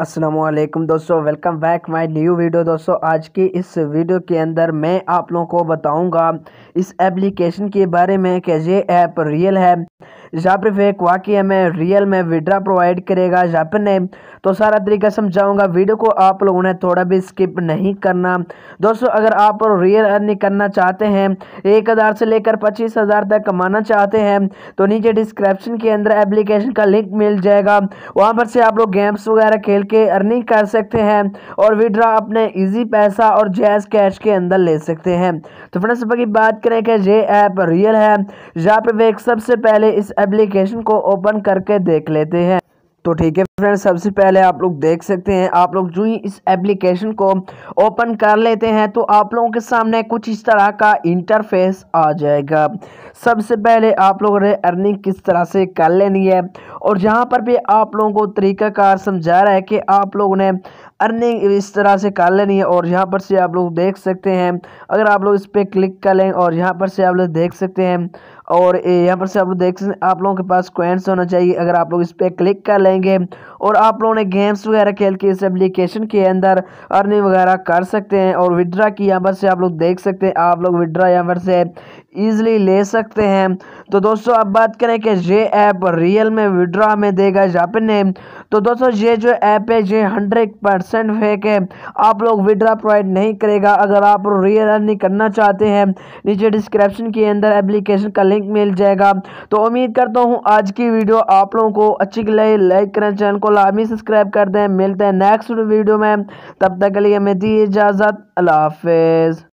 असलम दोस्तों welcome back my new video दोस्तों आज की इस वीडियो के अंदर मैं आप लोगों को बताऊंगा इस एप्लीकेशन के बारे में कि ये ऐप रियल है यहाँ पर फेक वाकई हमें रियल में विड्रा प्रोवाइड करेगा या पर नहीं तो सारा तरीका समझाऊंगा वीडियो को आप लोगों ने थोड़ा भी स्किप नहीं करना दोस्तों अगर आप रियल अर्निंग करना चाहते हैं एक हज़ार से लेकर पच्चीस हज़ार तक कमाना चाहते हैं तो नीचे डिस्क्रिप्शन के अंदर एप्लीकेशन का लिंक मिल जाएगा वहाँ पर से आप लोग गेम्स वगैरह खेल के अर्निंग कर सकते हैं और विड्रा अपने ईजी पैसा और जैज कैश के अंदर ले सकते हैं तो फ्रेंड्स बाकी बात करें कि ये ऐप रियल है यहाँ पर वे सबसे पहले इस एप्लीकेशन को ओपन करके देख लेते हैं तो ठीक है फ्रेंड्स सबसे पहले आप लोग देख सकते हैं आप लोग जो ही इस एप्लीकेशन को ओपन कर लेते हैं तो आप लोगों के सामने कुछ इस तरह का इंटरफेस आ जाएगा सबसे पहले आप लोगों ने अर्निंग किस तरह से कर लेनी है और जहां पर भी आप लोगों को तरीकाकार समझा रहा है कि आप लोगों ने अर्निंग इस तरह से कर लेनी है और यहाँ पर से आप लोग देख सकते हैं अगर आप लोग इस पर क्लिक कर लें और यहाँ पर से आप लोग देख सकते हैं और यहाँ पर से आप लोग देख सकते आप लोगों के पास क्वेंस होना चाहिए अगर आप लोग इस पर क्लिक कर लेंगे और आप लोगों ने गेम्स वगैरह खेल के इस एप्लीकेशन के अंदर अर्निंग वगैरह कर सकते हैं और विड्रा की यहाँ पर से आप लोग देख सकते हैं आप लोग विड्रा यहाँ पर से ईजिली ले सकते हैं तो दोस्तों अब बात करें कि ये ऐप रियल में विड्रॉ में देगा जापन ने तो दोस्तों ये जो ऐप है ये हंड्रेड परसेंट फेक है आप लोग विड्रा प्रोवाइड नहीं करेगा अगर आप रियल अर्निंग करना चाहते हैं नीचे डिस्क्रिप्शन के अंदर एप्लीकेशन का लिंक मिल जाएगा तो उम्मीद करता हूँ आज की वीडियो आप लोगों को अच्छी लगे लाइक करें चैनल को लामी सब्सक्राइब कर दें मिलते हैं नेक्स्ट वीडियो में तब तक के लिए हमें दी इजाज़त अल्लाह हाफ